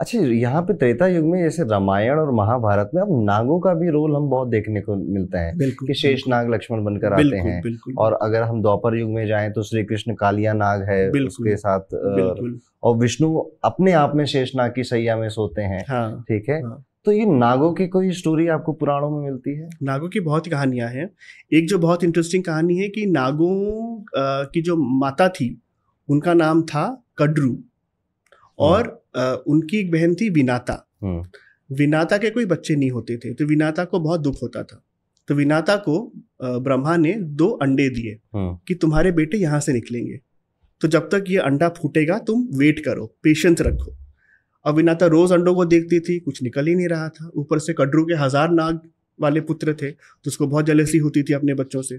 अच्छा यहाँ पे त्रेता युग में जैसे रामायण और महाभारत में अब नागों का भी रोल हम बहुत देखने को मिलता है कि शेष नाग लक्ष्मण बनकर आते हैं और अगर हम द्वापर युग में जाएं तो श्री कृष्ण कालिया नाग है उसके साथ और विष्णु अपने आप में शेष नाग की सैया में सोते हैं हाँ, ठीक है हाँ। तो ये नागों की कोई स्टोरी आपको पुराणों में मिलती है नागों की बहुत कहानियां हैं एक जो बहुत इंटरेस्टिंग कहानी है कि नागों की जो माता थी उनका नाम था कडरू और उनकी एक बहन थी विनाता हम्म। विनाता के कोई बच्चे नहीं होते थे तो विनाता को बहुत दुख होता था तो विनाता को ब्रह्मा ने दो अंडे दिए हम्म। कि तुम्हारे बेटे यहाँ से निकलेंगे तो जब तक ये अंडा फूटेगा तुम वेट करो पेशेंस रखो अब विनाता रोज अंडों को देखती थी कुछ निकल ही नहीं रहा था ऊपर से कडरू के हजार नाग वाले पुत्र थे तो उसको बहुत जलसी होती थी अपने बच्चों से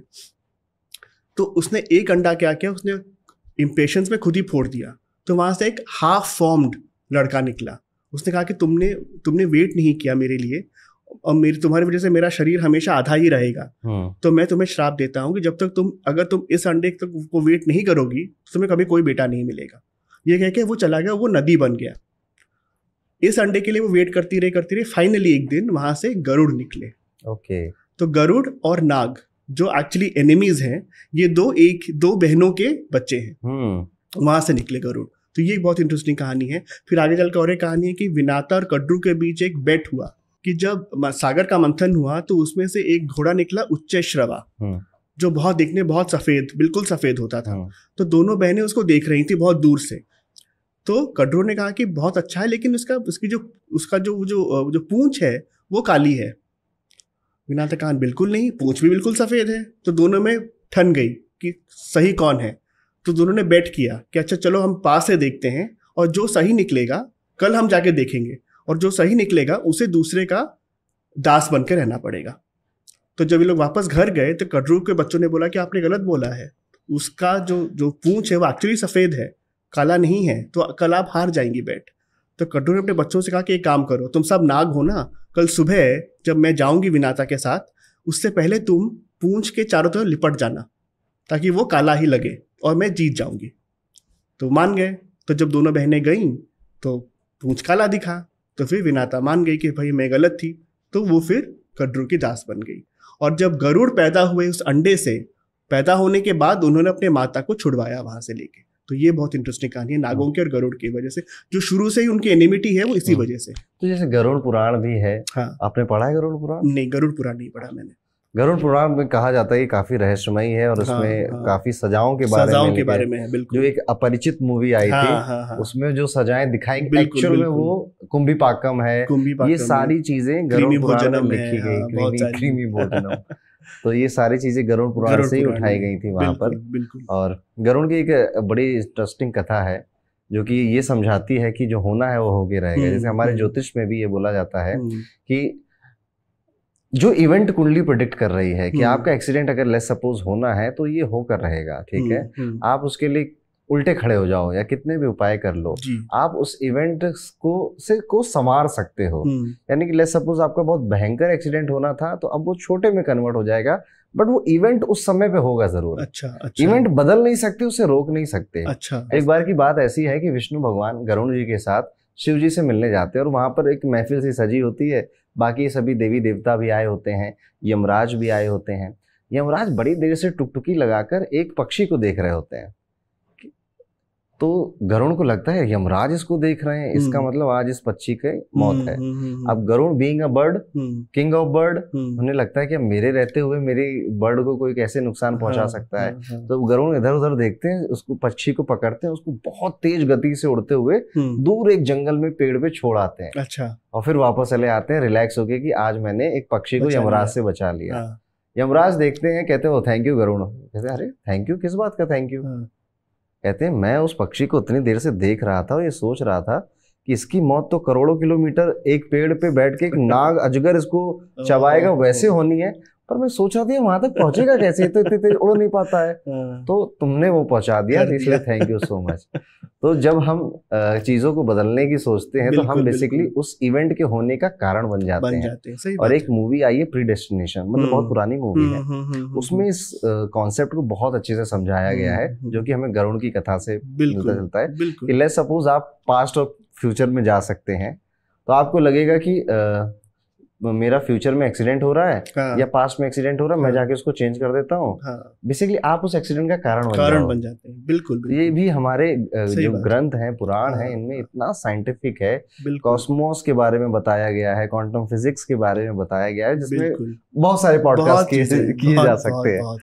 तो उसने एक अंडा क्या किया उसने इम्पेशंस में खुद ही फोड़ दिया तो वहां से एक हाफ फॉर्म्ड लड़का निकला उसने कहा कि तुमने तुमने वेट नहीं किया मेरे लिए और मेरी तुम्हारी वजह से मेरा शरीर हमेशा आधा ही रहेगा हाँ। तो मैं तुम्हें श्राप देता हूँ कि जब तक तुम अगर तुम इस अंडे तक को वेट नहीं करोगी तो तुम्हें कभी कोई बेटा नहीं मिलेगा ये कह के वो चला गया वो नदी बन गया इस अंडे के लिए वो वेट करती रही करती रही फाइनली एक दिन वहां से गरुड़ निकले ओके तो गरुड़ और नाग जो एक्चुअली एनिमीज हैं ये दो एक दो बहनों के बच्चे हैं हम्म। वहां से निकले गरुड़ तो ये एक बहुत इंटरेस्टिंग कहानी है फिर आगे चल और एक कहानी है कि विनाता और कड्रू के बीच एक बेट हुआ कि जब सागर का मंथन हुआ तो उसमें से एक घोड़ा निकला उच्च श्रवा हम्म। जो बहुत दिखने बहुत सफ़ेद बिल्कुल सफ़ेद होता था हम्म। तो दोनों बहनें उसको देख रही थी बहुत दूर से तो कड्रू ने कहा कि बहुत अच्छा है लेकिन उसका उसकी जो उसका जो जो जो पूंछ है वो काली है विनाता कान बिल्कुल नहीं पूंछ भी बिल्कुल सफ़ेद है तो दोनों में ठन गई कि सही कौन है तो दोनों ने बैठ किया कि अच्छा चलो हम पास से देखते हैं और जो सही निकलेगा कल हम जाके देखेंगे और जो सही निकलेगा उसे दूसरे का दास बन के रहना पड़ेगा तो जब ये लोग वापस घर गए तो कटरू के बच्चों ने बोला कि आपने गलत बोला है उसका जो जो पूंछ है वो एक्चुअली सफ़ेद है काला नहीं है तो कल आप हार जाएंगी बैठ तो कटरू ने अपने बच्चों से कहा कि एक काम करो तुम सब नाग हो ना कल सुबह जब मैं जाऊंगी विनाता के साथ उससे पहले तुम पूंछ के चारों तरफ लिपट जाना ताकि वो काला ही लगे और मैं जीत जाऊंगी तो मान गए तो जब दोनों बहनें गईं तो पूछ काला दिखा तो फिर विनाता मान गई कि भाई मैं गलत थी तो वो फिर गड्रू की दास बन गई और जब गरुड़ पैदा हुए उस अंडे से पैदा होने के बाद उन्होंने अपने माता को छुड़वाया वहाँ से लेके तो ये बहुत इंटरेस्टिंग कहानी है नागों की और गरुड़ की वजह से जो शुरू से ही उनकी एनिमिटी है वो इसी हम्म। वजह से तो जैसे गरुड़ पुराण भी है हाँ आपने पढ़ा है गरुड़ पुराण नहीं गरुड़ पुराण नहीं पढ़ा मैंने गरुड़ पुराण में कहा जाता है काफी रहस्यमयी है और हाँ, उसमें हाँ, काफी सजाओं के बारे सजाओं में के बारे में है बिल्कुल जो एक अपरिचित मूवी आई हाँ, थी हाँ, हाँ, उसमें जो सजाएं दिखाई एक्चुअल में वो कुंभी पाकम है कुंभी पाकम ये सारी चीजें गरुड़ पुराण में लिखी गई हाँ, क्रीमी भोजनम तो ये सारी चीजें गरुड़ पुराण से ही उठाई गई थी वहां पर और गरुड़ की एक बड़ी इंटरेस्टिंग कथा है जो कि ये समझाती है कि जो होना है वो होके रहेगा हम्म, जैसे हमारे हम्म। ज्योतिष में भी ये बोला जाता है हम्म। कि जो इवेंट कुंडली प्रोडिक्ट कर रही है कि हम्म। आपका एक्सीडेंट अगर लेस सपोज होना है तो ये होकर रहेगा ठीक है हम्म, हम्म। आप उसके लिए उल्टे खड़े हो जाओ या कितने भी उपाय कर लो आप उस इवेंट को से को संवार सकते हो यानी कि लेस सपोज आपका बहुत भयंकर एक्सीडेंट होना था तो अब वो छोटे में कन्वर्ट हो जाएगा बट वो इवेंट उस समय पे होगा जरूर अच्छा, अच्छा इवेंट बदल नहीं सकते उसे रोक नहीं सकते अच्छा एक बार की बात ऐसी है कि विष्णु भगवान गरुण जी के साथ शिव जी से मिलने जाते हैं और वहाँ पर एक महफिल सी सजी होती है बाकी सभी देवी देवता भी आए होते हैं यमराज भी आए होते हैं यमराज बड़ी देर से टुकटुकी लगाकर एक पक्षी को देख रहे होते हैं तो गरुण को लगता है यमराज इसको देख रहे हैं इसका हम्म। मतलब आज इस पक्षी के हम्म, मौत हम्म, है अब Garuda being a bird king of bird उन्हें लगता है कि मेरे रहते हुए मेरी बर्ड को कोई कैसे नुकसान पहुंचा हाँ, सकता है हाँ, हाँ। तो गरुण इधर उधर देखते हैं उसको पक्षी को पकड़ते हैं उसको बहुत तेज गति से उड़ते हुए दूर एक जंगल में पेड़ पे छोड़ आते हैं अच्छा और फिर वापस चले आते हैं रिलैक्स होके कि आज मैंने एक पक्षी को यमराज से बचा लिया यमराज देखते हैं कहते हैं थैंक यू गरुण कहते हैं अरे थैंक यू किस बात का थैंक यू कहते हैं मैं उस पक्षी को उतनी देर से देख रहा था और ये सोच रहा था कि इसकी मौत तो करोड़ों किलोमीटर एक पेड़ पे बैठ के एक नाग अजगर इसको चबाएगा वैसे होनी है पर मैं सोच रहा था वहां तक पहुंचेगा कैसे तो इतने तेज उड़ नहीं पाता है हाँ। तो तुमने वो पहुंचा दिया इसलिए थैंक यू सो मच तो जब हम चीजों को बदलने की सोचते हैं तो हम बेसिकली उस इवेंट के होने का कारण बन जाते बन जाते हैं सही और एक मूवी आई है प्री डेस्टिनेशन मतलब बहुत हम्म। पुरानी मूवी है हम्म, हम्म, उसमें इस कॉन्सेप्ट को बहुत अच्छे से समझाया गया है जो कि हमें गरुण की कथा से मिलता चलता है कि लेट सपोज आप पास्ट और फ्यूचर में जा सकते हैं तो आपको लगेगा कि मेरा फ्यूचर में एक्सीडेंट हो रहा है हाँ। या पास्ट में एक्सीडेंट हो रहा है मैं हाँ। जाके उसको चेंज कर देता हूँ हाँ। बेसिकली आप उस एक्सीडेंट का कारण कारण बन जाते हैं बिल्कुल, बिल्कुल ये भी हमारे जो ग्रंथ हैं पुराण हाँ, हैं इनमें हाँ। इतना साइंटिफिक है कॉस्मोस के बारे में बताया गया है क्वांटम फिजिक्स के बारे में बताया गया है जिसमें बहुत सारे पॉडकास्ट किए जा सकते हैं